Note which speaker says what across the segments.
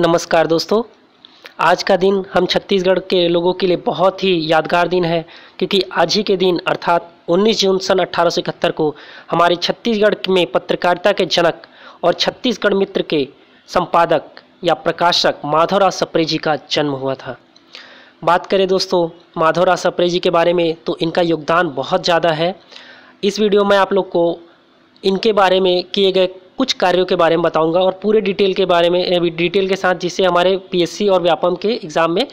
Speaker 1: नमस्कार दोस्तों आज का दिन हम छत्तीसगढ़ के लोगों के लिए बहुत ही यादगार दिन है क्योंकि आज ही के दिन अर्थात 19 जून सन अठारह को हमारे छत्तीसगढ़ में पत्रकारिता के जनक और छत्तीसगढ़ मित्र के संपादक या प्रकाशक माधवराज सप्रे जी का जन्म हुआ था बात करें दोस्तों माधवराज सप्रे जी के बारे में तो इनका योगदान बहुत ज़्यादा है इस वीडियो में आप लोग को इनके बारे में किए गए कुछ कार्यों के बारे में बताऊंगा और पूरे डिटेल के बारे में डिटेल के साथ जिससे हमारे पीएससी और व्यापम के एग्ज़ाम में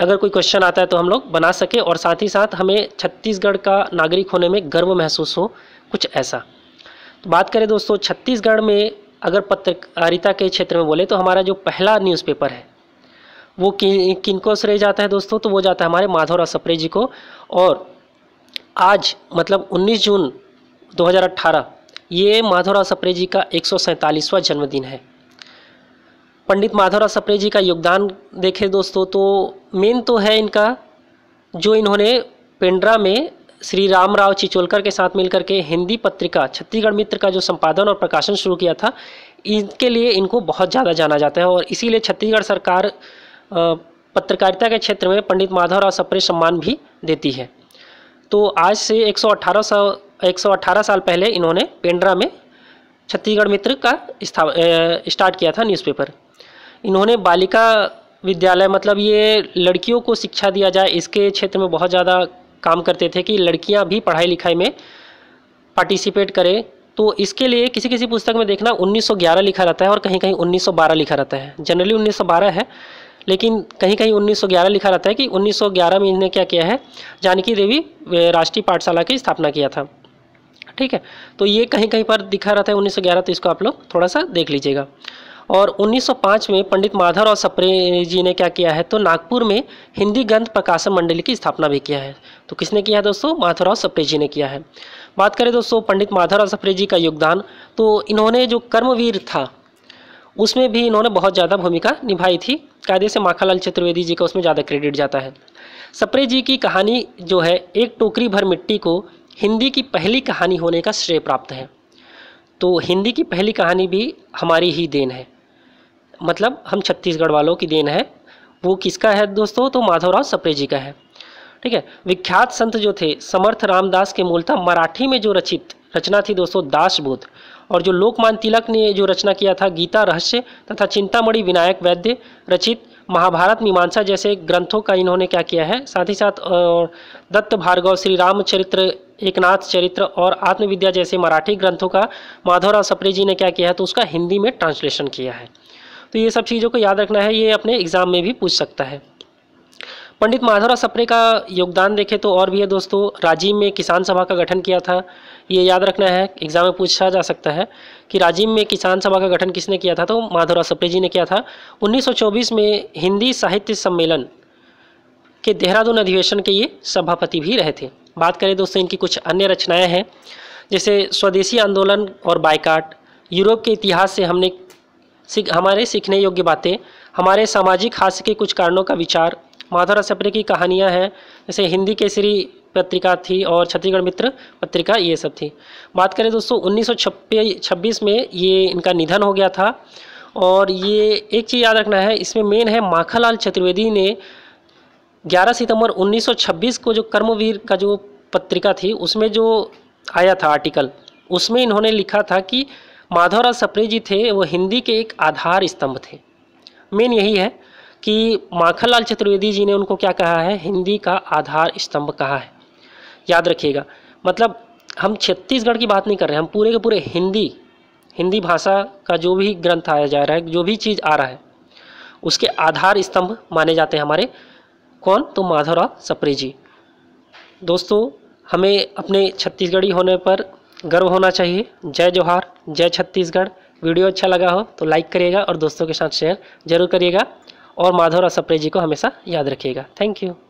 Speaker 1: अगर कोई क्वेश्चन आता है तो हम लोग बना सकें और साथ ही साथ हमें छत्तीसगढ़ का नागरिक होने में गर्व महसूस हो कुछ ऐसा तो बात करें दोस्तों छत्तीसगढ़ में अगर पत्रकारिता के क्षेत्र में बोले तो हमारा जो पहला न्यूज़पेपर है वो किन किनको श्रेय जाता है दोस्तों तो वो जाता है हमारे माधवराव सप्रे जी को और आज मतलब 19 जून 2018 ये माधवराव सप्रे जी का एक सौ जन्मदिन है पंडित माधवराव सप्रे जी का योगदान देखें दोस्तों तो मेन तो है इनका जो इन्होंने पेंड्रा में श्री राम राव चिचोलकर के साथ मिलकर के हिंदी पत्रिका छत्तीसगढ़ मित्र का जो संपादन और प्रकाशन शुरू किया था इनके लिए इनको बहुत ज़्यादा जाना जाता है और इसीलिए छत्तीसगढ़ सरकार पत्रकारिता के क्षेत्र में पंडित माधवराव सप्रे सम्मान भी देती है तो आज से 118 सौ 118 साल पहले इन्होंने पेंड्रा में छत्तीसगढ़ मित्र का स्टार्ट किया था न्यूज़पेपर इन्होंने बालिका विद्यालय मतलब ये लड़कियों को शिक्षा दिया जाए इसके क्षेत्र में बहुत ज़्यादा काम करते थे कि लड़कियां भी पढ़ाई लिखाई में पार्टिसिपेट करें तो इसके लिए किसी किसी पुस्तक में देखना 1911 लिखा रहता है और कहीं कहीं 1912 लिखा रहता है जनरली 1912 है लेकिन कहीं कहीं 1911 लिखा रहता है कि 1911 में इन्हें क्या किया है जानकी देवी राष्ट्रीय पाठशाला की स्थापना किया था ठीक है तो ये कहीं कहीं पर दिखा रहा था 1911 तो इसको आप लोग थोड़ा सा देख लीजिएगा और 1905 में पंडित माधव और सप्रे जी ने क्या किया है तो नागपुर में हिंदी ग्रंथ प्रकाशन मंडली की स्थापना भी किया है तो किसने किया है दोस्तों माधवराव सप्रे जी ने किया है बात करें दोस्तों पंडित माधवराव सप्रे जी का योगदान तो इन्होंने जो कर्मवीर था उसमें भी इन्होंने बहुत ज़्यादा भूमिका निभाई थी कायदे से माखालाल चतुर्वेदी जी का उसमें ज़्यादा क्रेडिट जाता है सप्रे जी की कहानी जो है एक टोकरी भर मिट्टी को हिंदी की पहली कहानी होने का श्रेय प्राप्त है तो हिंदी की पहली कहानी भी हमारी ही देन है मतलब हम छत्तीसगढ़ वालों की देन है वो किसका है दोस्तों तो माधवराव सप्रे जी का है ठीक है विख्यात संत जो थे समर्थ रामदास के मूलतः मराठी में जो रचित रचना थी दोस्तों दासबोध और जो लोकमान तिलक ने जो रचना किया था गीता रहस्य तथा चिंतामणि विनायक वैद्य रचित महाभारत मीमांसा जैसे ग्रंथों का इन्होंने क्या किया है साथ ही साथ दत्त भार्गव श्री रामचरित्र एकनाथ चरित्र और आत्मविद्या जैसे मराठी ग्रंथों का माधवराव सप्रे जी ने क्या किया है तो उसका हिंदी में ट्रांसलेशन किया है तो ये सब चीज़ों को याद रखना है ये अपने एग्ज़ाम में भी पूछ सकता है पंडित माधवराव सप्रे का योगदान देखें तो और भी है दोस्तों राजीव में किसान सभा का गठन किया था ये याद रखना है एग्जाम में पूछा जा सकता है कि राजीव में किसान सभा का गठन किसने किया था तो माधवराव सप्रे जी ने किया था 1924 में हिंदी साहित्य सम्मेलन के देहरादून अधिवेशन के ये सभापति भी रहे थे बात करें दोस्तों इनकी कुछ अन्य रचनाएं हैं जैसे स्वदेशी आंदोलन और बाइकाट यूरोप के इतिहास से हमने सिख, हमारे सीखने योग्य बातें हमारे सामाजिक हास्य के कुछ कारणों का विचार माधव सपरे की कहानियाँ हैं जैसे हिंदी केसरी पत्रिका थी और छत्तीसगढ़ मित्र पत्रिका ये सब थी बात करें दोस्तों उन्नीस सौ में ये इनका निधन हो गया था और ये एक चीज़ याद रखना है इसमें मेन है माखालाल चतुर्वेदी ने 11 सितंबर 1926 को जो कर्मवीर का जो पत्रिका थी उसमें जो आया था आर्टिकल उसमें इन्होंने लिखा था कि माधवराव सप्रे जी थे वो हिंदी के एक आधार स्तंभ थे मेन यही है कि माखनलाल चतुर्वेदी जी ने उनको क्या कहा है हिंदी का आधार स्तंभ कहा है याद रखिएगा मतलब हम छत्तीसगढ़ की बात नहीं कर रहे हम पूरे के पूरे हिंदी हिंदी भाषा का जो भी ग्रंथ आया जा रहा है जो भी चीज़ आ रहा है उसके आधार स्तंभ माने जाते हैं हमारे कौन तो माधवराव सप्रे जी दोस्तों हमें अपने छत्तीसगढ़ी होने पर गर्व होना चाहिए जय जोहार जय छत्तीसगढ़ वीडियो अच्छा लगा हो तो लाइक करिएगा और दोस्तों के साथ शेयर जरूर करिएगा और माधवराव सप्रे जी को हमेशा याद रखिएगा थैंक यू